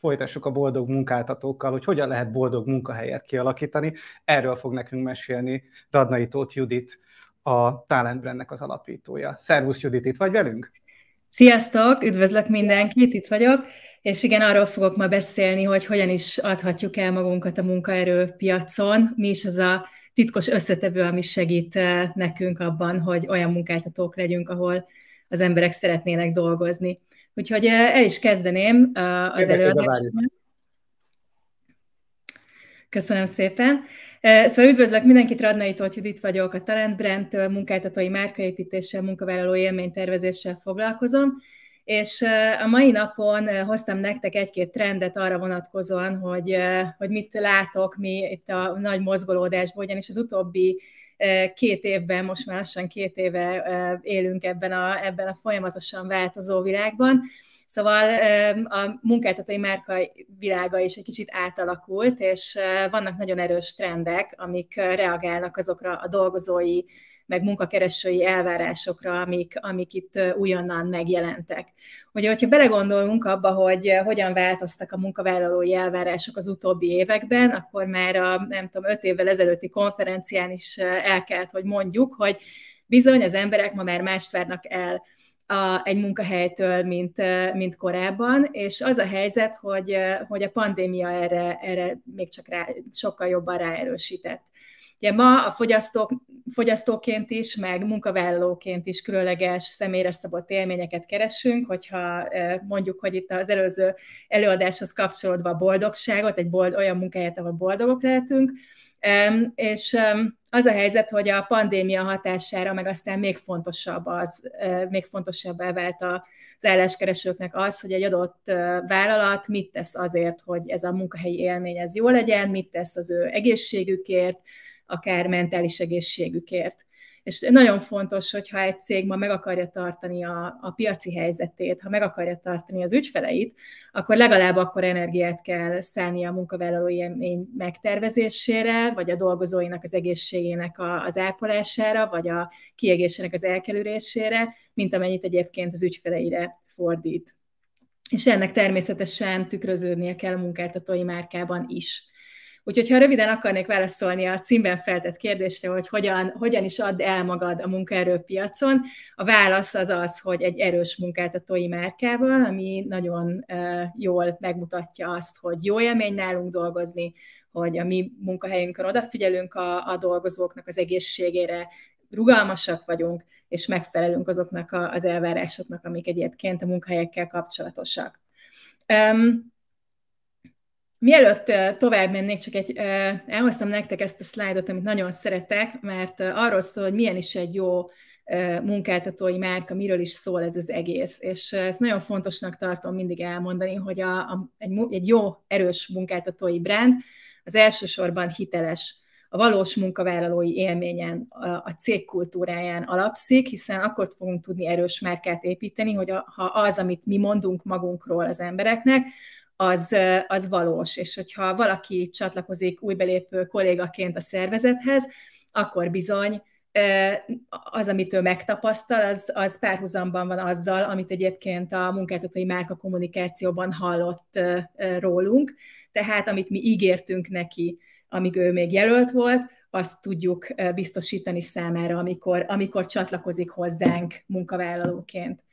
folytassuk a boldog munkáltatókkal, hogy hogyan lehet boldog munkahelyet kialakítani. Erről fog nekünk mesélni Radnai Tóth Judit, a Brandnek az alapítója. Szervusz Judit, itt vagy velünk? Sziasztok, üdvözlök mindenkit, itt vagyok, és igen, arról fogok ma beszélni, hogy hogyan is adhatjuk el magunkat a munkaerőpiacon, mi is az a titkos összetevő, ami segít eh, nekünk abban, hogy olyan munkáltatók legyünk, ahol az emberek szeretnének dolgozni. Úgyhogy el is kezdeném az előadásomat. Köszönöm szépen. Szóval üdvözlök mindenkit, Radnai Tóth Judit vagyok, a Talent brand munkáltatói márkaépítéssel, munkavállaló élménytervezéssel foglalkozom, és a mai napon hoztam nektek egy-két trendet arra vonatkozóan, hogy, hogy mit látok mi itt a nagy mozgolódásból, ugyanis az utóbbi két évben, most már lassan két éve élünk ebben a, ebben a folyamatosan változó világban. Szóval a munkáltatói márka világa is egy kicsit átalakult, és vannak nagyon erős trendek, amik reagálnak azokra a dolgozói meg munkakeresői elvárásokra, amik, amik itt újonnan megjelentek. Ugye, hogyha belegondolunk abba, hogy hogyan változtak a munkavállalói elvárások az utóbbi években, akkor már a, nem tudom, öt évvel ezelőtti konferencián is el kellett, hogy mondjuk, hogy bizony az emberek ma már mást várnak el a, egy munkahelytől, mint, mint korábban, és az a helyzet, hogy, hogy a pandémia erre, erre még csak rá, sokkal jobban ráerősített. Ugye ma a fogyasztók fogyasztóként is, meg munkavállalóként is különleges, személyre szabott élményeket keresünk, hogyha e, mondjuk, hogy itt az előző előadáshoz kapcsolódva a boldogságot, egy bold, olyan munkahelyet, ahol boldogok lehetünk, e, és e, az a helyzet, hogy a pandémia hatására, meg aztán még fontosabb az, még fontosabbá vált az álláskeresőknek az, hogy egy adott vállalat mit tesz azért, hogy ez a munkahelyi élmény ez jó legyen, mit tesz az ő egészségükért, akár mentális egészségükért. És nagyon fontos, hogyha egy cég ma meg akarja tartani a, a piaci helyzetét, ha meg akarja tartani az ügyfeleit, akkor legalább akkor energiát kell szállni a munkavállalói élmény megtervezésére, vagy a dolgozóinak az egészségének a, az ápolására, vagy a kiegésének az elkerülésére, mint amennyit egyébként az ügyfeleire fordít. És ennek természetesen tükröződnie kell a munkáltatói márkában is. Úgyhogy ha röviden akarnék válaszolni a címben feltett kérdésre, hogy hogyan, hogyan is add el magad a munkaerőpiacon, a válasz az az, hogy egy erős munkáltatói márkával, ami nagyon jól megmutatja azt, hogy jó élmény nálunk dolgozni, hogy a mi munkahelyünkön odafigyelünk a, a dolgozóknak az egészségére, rugalmasak vagyunk, és megfelelünk azoknak a, az elvárásoknak, amik egyébként a munkahelyekkel kapcsolatosak. Um, Mielőtt tovább mennék, csak egy, elhoztam nektek ezt a szlájdot, amit nagyon szeretek, mert arról szól, hogy milyen is egy jó munkáltatói márka, miről is szól ez az egész. És ezt nagyon fontosnak tartom mindig elmondani, hogy a, a, egy, egy jó, erős munkáltatói brand az elsősorban hiteles a valós munkavállalói élményen, a cégkultúráján alapszik, hiszen akkor fogunk tudni erős márkát építeni, hogy a, ha az, amit mi mondunk magunkról az embereknek, az, az valós, és hogyha valaki csatlakozik új belépő kollégaként a szervezethez, akkor bizony az, amit ő megtapasztal, az, az párhuzamban van azzal, amit egyébként a munkáltatói márka kommunikációban hallott rólunk. Tehát amit mi ígértünk neki, amíg ő még jelölt volt, azt tudjuk biztosítani számára, amikor, amikor csatlakozik hozzánk munkavállalóként.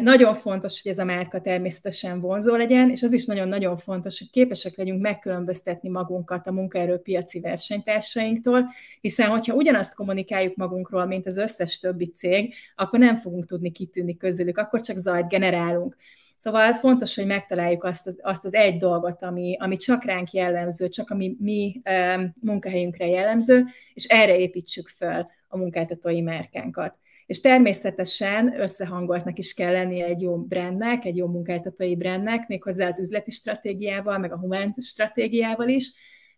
Nagyon fontos, hogy ez a márka természetesen vonzó legyen, és az is nagyon-nagyon fontos, hogy képesek legyünk megkülönböztetni magunkat a munkaerőpiaci versenytársainktól, hiszen hogyha ugyanazt kommunikáljuk magunkról, mint az összes többi cég, akkor nem fogunk tudni kitűnni közülük, akkor csak zajt generálunk. Szóval fontos, hogy megtaláljuk azt az, azt az egy dolgot, ami, ami csak ránk jellemző, csak ami mi munkahelyünkre jellemző, és erre építsük föl a munkáltatói márkánkat és természetesen összehangoltnak is kell lennie egy jó brandnek, egy jó munkáltatói brandnek, méghozzá az üzleti stratégiával, meg a humán stratégiával is,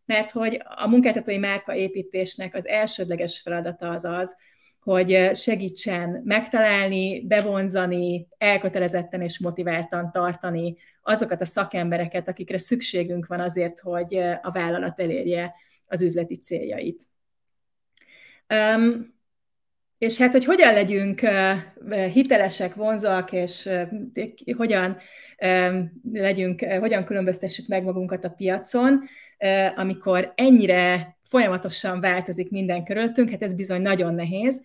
mert hogy a munkáltatói építésnek az elsődleges feladata az az, hogy segítsen megtalálni, bevonzani, elkötelezetten és motiváltan tartani azokat a szakembereket, akikre szükségünk van azért, hogy a vállalat elérje az üzleti céljait. És hát, hogy hogyan legyünk hitelesek, vonzak, és hogyan legyünk, hogyan különböztessük meg magunkat a piacon, amikor ennyire folyamatosan változik minden körülöttünk, hát ez bizony nagyon nehéz,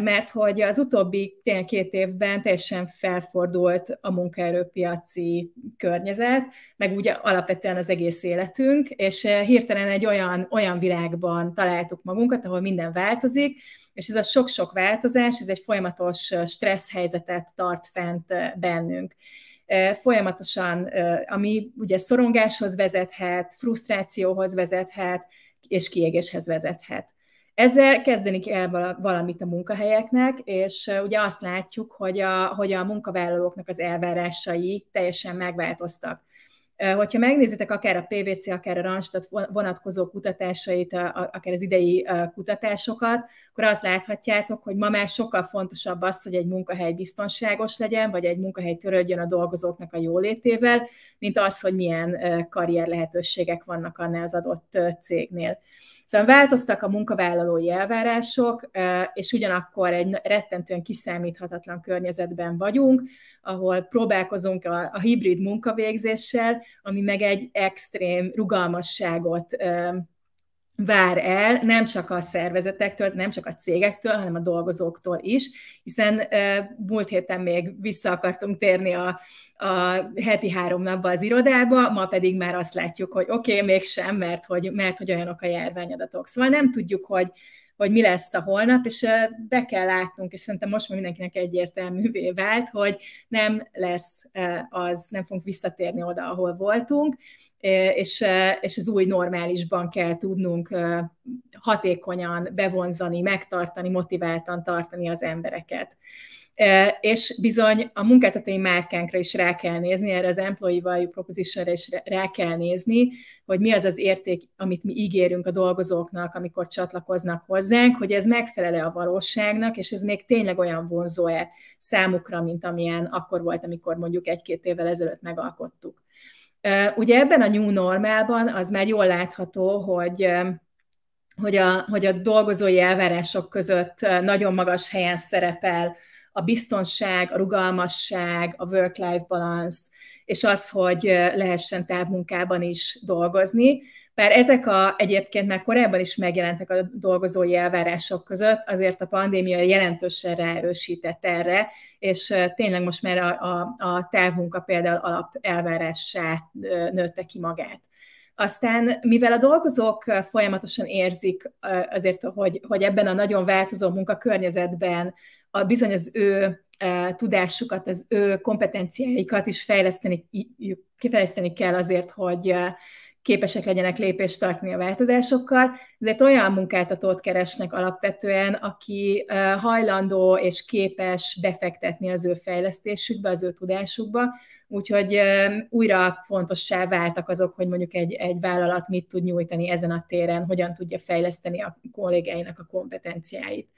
mert hogy az utóbbi két évben teljesen felfordult a munkaerőpiaci környezet, meg ugye alapvetően az egész életünk, és hirtelen egy olyan, olyan világban találtuk magunkat, ahol minden változik, és ez a sok-sok változás, ez egy folyamatos stressz helyzetet tart fent bennünk folyamatosan, ami ugye szorongáshoz vezethet, frusztrációhoz vezethet, és kiégéshez vezethet. Ezzel kezdeni kell valamit a munkahelyeknek, és ugye azt látjuk, hogy a, hogy a munkavállalóknak az elvárásai teljesen megváltoztak. Hogyha megnézitek akár a PVC, akár a Randstad vonatkozó kutatásait, akár az idei kutatásokat, akkor azt láthatjátok, hogy ma már sokkal fontosabb az, hogy egy munkahely biztonságos legyen, vagy egy munkahely törődjön a dolgozóknak a jólétével, mint az, hogy milyen karrier lehetőségek vannak annál az adott cégnél. Szóval változtak a munkavállalói elvárások, és ugyanakkor egy rettentően kiszámíthatatlan környezetben vagyunk, ahol próbálkozunk a, a hibrid munkavégzéssel, ami meg egy extrém rugalmasságot vár el, nem csak a szervezetektől, nem csak a cégektől, hanem a dolgozóktól is, hiszen múlt héten még vissza akartunk térni a, a heti három napba az irodába, ma pedig már azt látjuk, hogy oké, okay, mégsem, mert hogy, mert hogy olyanok a járványadatok. Szóval nem tudjuk, hogy hogy mi lesz a holnap, és be kell látnunk, és szerintem most már mindenkinek egyértelművé vált, hogy nem lesz az, nem fogunk visszatérni oda, ahol voltunk, és, és az új normálisban kell tudnunk hatékonyan bevonzani, megtartani, motiváltan tartani az embereket és bizony a munkáltatói márkánkra is rá kell nézni, erre az employee value proposition is rá kell nézni, hogy mi az az érték, amit mi ígérünk a dolgozóknak, amikor csatlakoznak hozzánk, hogy ez megfelele a valóságnak, és ez még tényleg olyan vonzó-e számukra, mint amilyen akkor volt, amikor mondjuk egy-két évvel ezelőtt megalkottuk. Ugye ebben a new normálban az már jól látható, hogy hogy a, hogy a dolgozói elvárások között nagyon magas helyen szerepel a biztonság, a rugalmasság, a work-life balance, és az, hogy lehessen távmunkában is dolgozni. Bár ezek a, egyébként már korábban is megjelentek a dolgozói elvárások között, azért a pandémia jelentősen ráerősített erre, és tényleg most már a, a, a távmunka például alap elvárássá nőtte ki magát. Aztán, mivel a dolgozók folyamatosan érzik azért, hogy, hogy ebben a nagyon változó munkakörnyezetben a, bizony az ő tudásukat, az ő kompetenciáikat is fejleszteni, fejleszteni kell azért, hogy, képesek legyenek lépést tartani a változásokkal, ezért olyan munkáltatót keresnek alapvetően, aki hajlandó és képes befektetni az ő fejlesztésükbe, az ő tudásukba, úgyhogy újra fontossá váltak azok, hogy mondjuk egy, egy vállalat mit tud nyújtani ezen a téren, hogyan tudja fejleszteni a kollégáinak a kompetenciáit.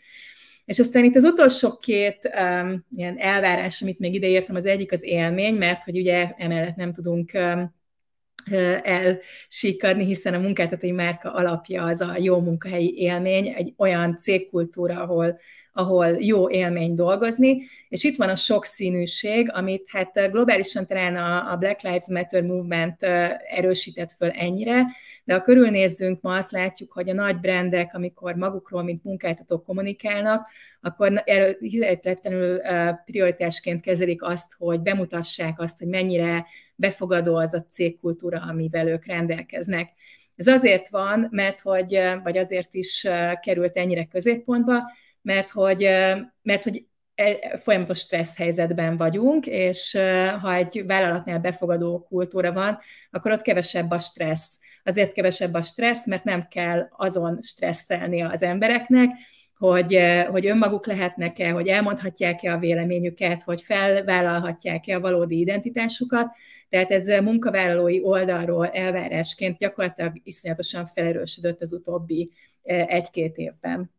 És aztán itt az utolsó két um, ilyen elvárás, amit még ideértem, az egyik az élmény, mert hogy ugye emellett nem tudunk um, elsíkadni, hiszen a munkáltatói márka alapja az a jó munkahelyi élmény, egy olyan cégkultúra, ahol ahol jó élmény dolgozni, és itt van a sokszínűség, amit hát globálisan talán a Black Lives Matter movement erősített föl ennyire, de ha körülnézzünk, ma azt látjuk, hogy a nagy brendek, amikor magukról, mint munkáltatók kommunikálnak, akkor hihetetlenül prioritásként kezelik azt, hogy bemutassák azt, hogy mennyire befogadó az a cégkultúra, amivel ők rendelkeznek. Ez azért van, mert hogy, vagy azért is került ennyire középpontba, mert hogy, mert hogy e, folyamatos stressz helyzetben vagyunk, és ha egy vállalatnál befogadó kultúra van, akkor ott kevesebb a stressz. Azért kevesebb a stressz, mert nem kell azon stresszelni az embereknek, hogy, hogy önmaguk lehetnek-e, hogy elmondhatják-e a véleményüket, hogy felvállalhatják-e a valódi identitásukat. Tehát ez munkavállalói oldalról elvárásként gyakorlatilag iszonyatosan felerősödött az utóbbi egy-két évben.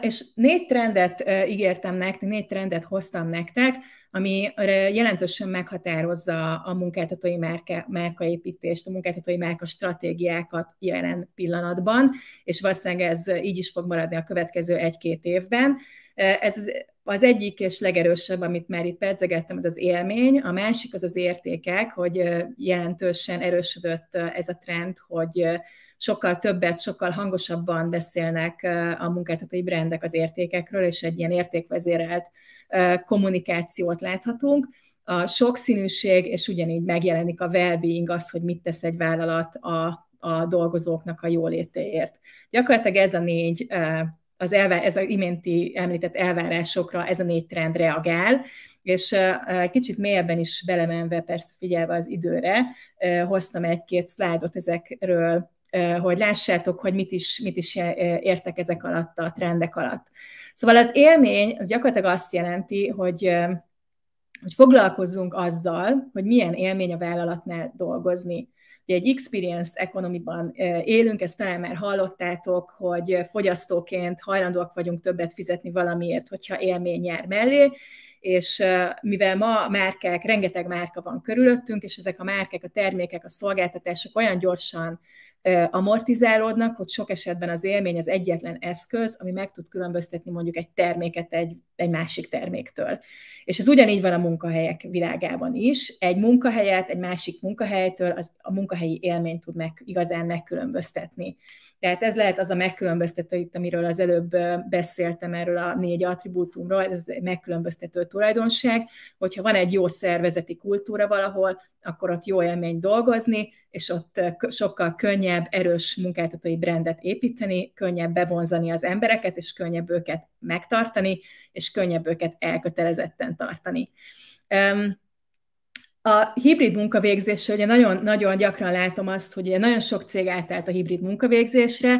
És négy trendet ígértem nektek, négy trendet hoztam nektek, ami jelentősen meghatározza a munkáltatói márka, márkaépítést, a munkáltatói márka stratégiákat jelen pillanatban, és valószínűleg ez így is fog maradni a következő egy-két évben. Ez az, az egyik és legerősebb, amit már itt pedzegettem, az az élmény, a másik az az értékek, hogy jelentősen erősödött ez a trend, hogy sokkal többet, sokkal hangosabban beszélnek a munkáltatói brendek az értékekről, és egy ilyen értékvezérelt kommunikációt láthatunk. A sokszínűség, és ugyanígy megjelenik a well az, hogy mit tesz egy vállalat a, a dolgozóknak a jólétéért. Gyakorlatilag ez a négy az elvá- ez a iménti említett elvárásokra ez a négy trend reagál, és kicsit mélyebben is belemenve, persze figyelve az időre, hoztam egy-két szlájdot ezekről hogy lássátok, hogy mit is, mit is értek ezek alatt a trendek alatt. Szóval az élmény az gyakorlatilag azt jelenti, hogy hogy foglalkozzunk azzal, hogy milyen élmény a vállalatnál dolgozni. Ugye egy experience economy-ban élünk, ezt talán már hallottátok, hogy fogyasztóként hajlandóak vagyunk többet fizetni valamiért, hogyha élmény jár mellé, és mivel ma márkák, rengeteg márka van körülöttünk, és ezek a márkák, a termékek, a szolgáltatások olyan gyorsan amortizálódnak, hogy sok esetben az élmény az egyetlen eszköz, ami meg tud különböztetni mondjuk egy terméket egy, egy másik terméktől. És ez ugyanígy van a munkahelyek világában is. Egy munkahelyet egy másik munkahelytől az, a munkahelyi élmény tud meg, igazán megkülönböztetni. Tehát ez lehet az a megkülönböztető itt, amiről az előbb beszéltem, erről a négy attribútumról, ez megkülönböztető tulajdonság, hogyha van egy jó szervezeti kultúra valahol, akkor ott jó élmény dolgozni, és ott sokkal könnyebb, erős munkáltatói brandet építeni, könnyebb bevonzani az embereket, és könnyebb őket megtartani, és könnyebb őket elkötelezetten tartani. Um, a hibrid munkavégzésre, ugye nagyon-nagyon gyakran látom azt, hogy nagyon sok cég átállt a hibrid munkavégzésre,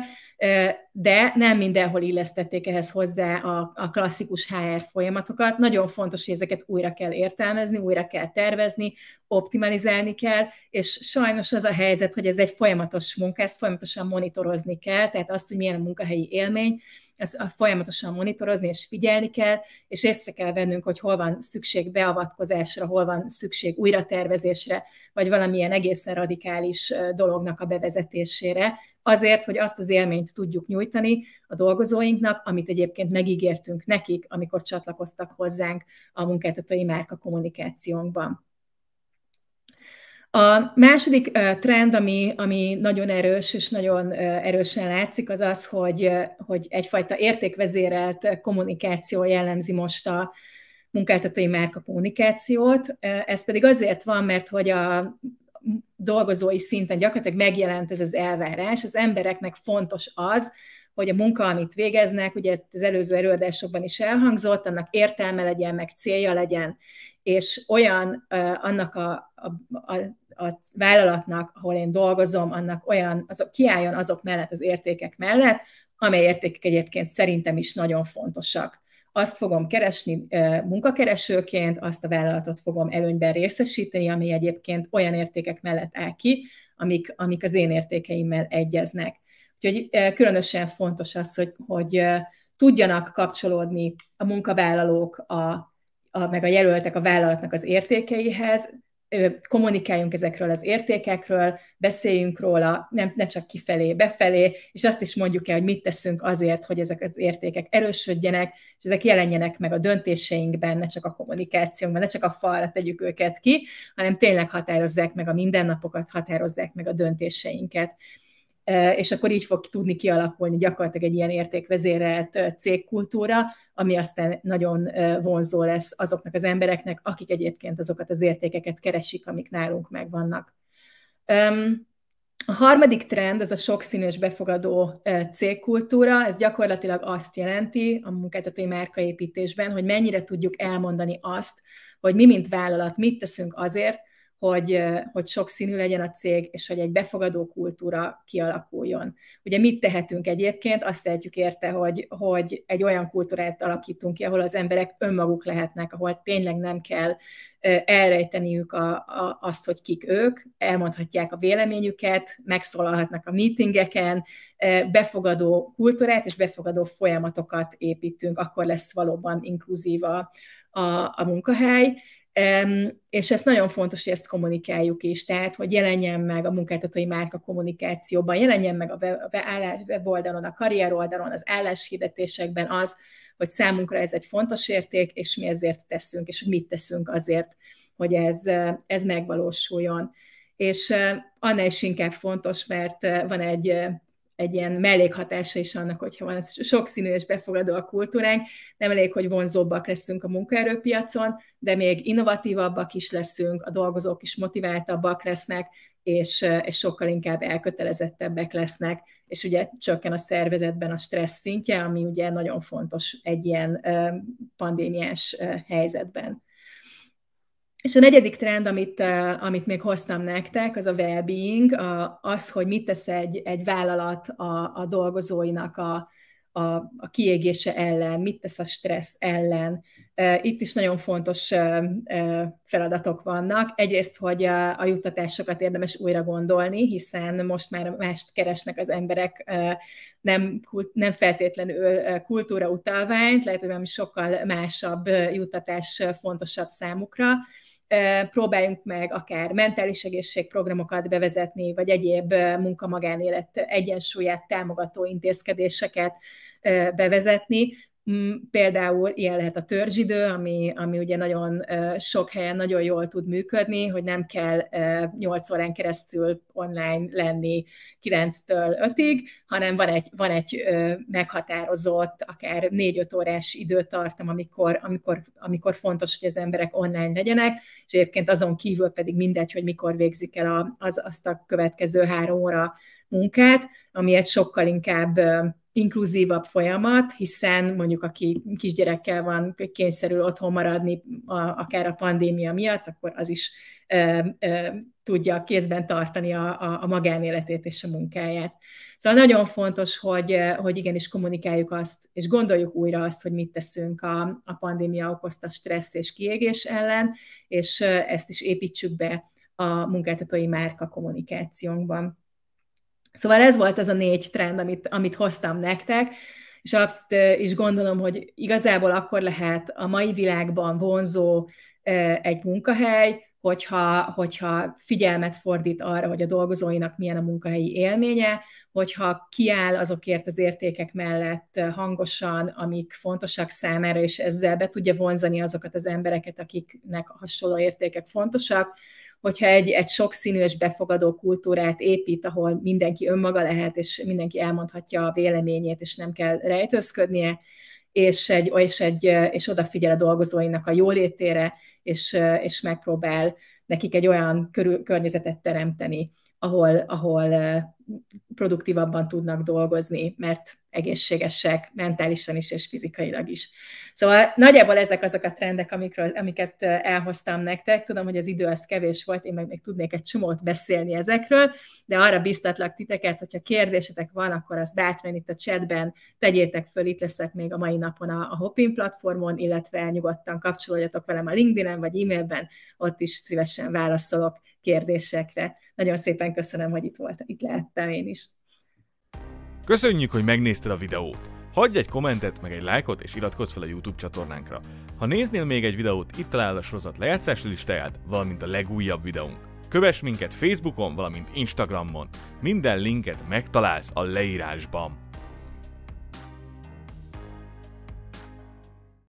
de nem mindenhol illesztették ehhez hozzá a, a klasszikus HR folyamatokat. Nagyon fontos, hogy ezeket újra kell értelmezni, újra kell tervezni, optimalizálni kell, és sajnos az a helyzet, hogy ez egy folyamatos munka, ezt folyamatosan monitorozni kell, tehát azt, hogy milyen a munkahelyi élmény, ez eh, folyamatosan monitorozni és figyelni kell, és észre kell vennünk, hogy hol van szükség beavatkozásra, hol van szükség újratervezésre, vagy valamilyen egészen radikális eh, dolognak a bevezetésére, azért, hogy azt az élményt tudjuk nyújtani a dolgozóinknak, amit egyébként megígértünk nekik, amikor csatlakoztak hozzánk a munkáltatói márka kommunikációnkban. A második trend, ami, ami nagyon erős és nagyon erősen látszik, az az, hogy, hogy egyfajta értékvezérelt kommunikáció jellemzi most a munkáltatói márka kommunikációt. Ez pedig azért van, mert hogy a dolgozói szinten gyakorlatilag megjelent ez az elvárás. Az embereknek fontos az, hogy a munka, amit végeznek, ugye az előző előadásokban is elhangzott, annak értelme legyen, meg célja legyen, és olyan uh, annak a, a, a a vállalatnak, ahol én dolgozom, annak olyan, az, kiálljon azok mellett, az értékek mellett, amely értékek egyébként szerintem is nagyon fontosak. Azt fogom keresni munkakeresőként, azt a vállalatot fogom előnyben részesíteni, ami egyébként olyan értékek mellett áll ki, amik, amik az én értékeimmel egyeznek. Úgyhogy különösen fontos az, hogy, hogy tudjanak kapcsolódni a munkavállalók, a, a, meg a jelöltek a vállalatnak az értékeihez, kommunikáljunk ezekről az értékekről, beszéljünk róla, nem, ne csak kifelé, befelé, és azt is mondjuk el, hogy mit teszünk azért, hogy ezek az értékek erősödjenek, és ezek jelenjenek meg a döntéseinkben, ne csak a kommunikációnkban, ne csak a falra tegyük őket ki, hanem tényleg határozzák meg a mindennapokat, határozzák meg a döntéseinket és akkor így fog tudni kialakulni gyakorlatilag egy ilyen értékvezérelt cégkultúra, ami aztán nagyon vonzó lesz azoknak az embereknek, akik egyébként azokat az értékeket keresik, amik nálunk megvannak. A harmadik trend, ez a sokszínűs befogadó cégkultúra, ez gyakorlatilag azt jelenti a munkáltatói márkaépítésben, hogy mennyire tudjuk elmondani azt, hogy mi, mint vállalat, mit teszünk azért, hogy, hogy sok színű legyen a cég, és hogy egy befogadó kultúra kialakuljon. Ugye mit tehetünk egyébként? Azt tehetjük érte, hogy, hogy egy olyan kultúrát alakítunk ki, ahol az emberek önmaguk lehetnek, ahol tényleg nem kell elrejteniük a, a, azt, hogy kik ők, elmondhatják a véleményüket, megszólalhatnak a meetingeken, befogadó kultúrát és befogadó folyamatokat építünk, akkor lesz valóban inkluzív a, a, a munkahely, és ez nagyon fontos, hogy ezt kommunikáljuk is, tehát, hogy jelenjen meg a munkáltatói márka kommunikációban, jelenjen meg a weboldalon, a karrier oldalon, az álláshirdetésekben az, hogy számunkra ez egy fontos érték, és mi ezért teszünk, és mit teszünk azért, hogy ez, ez megvalósuljon. És eh, annál is inkább fontos, mert eh, van egy eh, egy ilyen mellékhatása is annak, hogyha van ez sokszínű és befogadó a kultúránk. Nem elég, hogy vonzóbbak leszünk a munkaerőpiacon, de még innovatívabbak is leszünk, a dolgozók is motiváltabbak lesznek, és, és sokkal inkább elkötelezettebbek lesznek, és ugye csökken a szervezetben a stressz szintje, ami ugye nagyon fontos egy ilyen pandémiás helyzetben. És a negyedik trend, amit, amit még hoztam nektek, az a well-being, az, hogy mit tesz egy, egy vállalat a, a dolgozóinak a, a, a kiégése ellen, mit tesz a stressz ellen. Itt is nagyon fontos feladatok vannak. Egyrészt, hogy a, a juttatásokat érdemes újra gondolni, hiszen most már mást keresnek az emberek, nem, nem feltétlenül kultúra utalványt, lehet, hogy valami sokkal másabb juttatás fontosabb számukra próbáljunk meg akár mentális egészségprogramokat bevezetni, vagy egyéb munka-magánélet egyensúlyát támogató intézkedéseket bevezetni, Mm, például ilyen lehet a törzsidő, ami, ami ugye nagyon sok helyen nagyon jól tud működni, hogy nem kell 8 órán keresztül online lenni 9-től 5-ig, hanem van egy, van egy meghatározott, akár 4-5 órás időtartam, amikor, amikor, amikor fontos, hogy az emberek online legyenek, és egyébként azon kívül pedig mindegy, hogy mikor végzik el az, azt a következő három óra munkát, ami egy sokkal inkább inkluzívabb folyamat, hiszen mondjuk aki kisgyerekkel van, kényszerül otthon maradni a, akár a pandémia miatt, akkor az is ö, ö, tudja kézben tartani a, a, a magánéletét és a munkáját. Szóval nagyon fontos, hogy, hogy igenis kommunikáljuk azt, és gondoljuk újra azt, hogy mit teszünk a, a pandémia okozta stressz és kiégés ellen, és ezt is építsük be a munkáltatói márka kommunikációnkban. Szóval ez volt az a négy trend, amit, amit hoztam nektek, és azt is gondolom, hogy igazából akkor lehet a mai világban vonzó egy munkahely, hogyha, hogyha figyelmet fordít arra, hogy a dolgozóinak milyen a munkahelyi élménye, hogyha kiáll azokért az értékek mellett hangosan, amik fontosak számára, és ezzel be tudja vonzani azokat az embereket, akiknek a hasonló értékek fontosak, hogyha egy, egy sokszínű és befogadó kultúrát épít, ahol mindenki önmaga lehet, és mindenki elmondhatja a véleményét, és nem kell rejtőzködnie, és, egy, és, egy, és odafigyel a dolgozóinak a jólétére, és, és megpróbál nekik egy olyan körül, környezetet teremteni, ahol, ahol eh, produktívabban tudnak dolgozni, mert egészségesek mentálisan is és fizikailag is. Szóval nagyjából ezek azok a trendek, amikről, amiket elhoztam nektek. Tudom, hogy az idő az kevés volt, én meg még tudnék egy csomót beszélni ezekről, de arra biztatlak titeket, hogyha kérdésetek van, akkor azt bátran itt a chatben tegyétek föl, itt leszek még a mai napon a, a Hopin platformon, illetve nyugodtan kapcsolódjatok velem a LinkedIn-en vagy e-mailben, ott is szívesen válaszolok kérdésekre. Nagyon szépen köszönöm, hogy itt, volt, itt lehettem én is. Köszönjük, hogy megnézted a videót! Hagyj egy kommentet, meg egy lájkot, és iratkozz fel a YouTube csatornánkra. Ha néznél még egy videót, itt találod a sorozat lejátszási listáját, valamint a legújabb videónk. Kövess minket Facebookon, valamint Instagramon. Minden linket megtalálsz a leírásban.